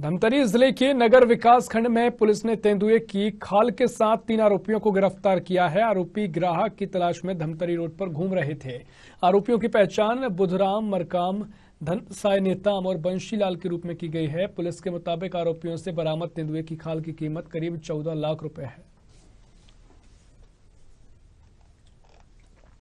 धमतरी जिले के नगर विकास खंड में पुलिस ने तेंदुए की खाल के साथ तीन आरोपियों को गिरफ्तार किया है आरोपी ग्राहक की तलाश में धमतरी रोड पर घूम रहे थे आरोपियों की पहचान बुधराम मरकाम धन साय नेताम और बंशीलाल के रूप में की गई है पुलिस के मुताबिक आरोपियों से बरामद तेंदुए की खाल की कीमत करीब चौदह लाख रुपए है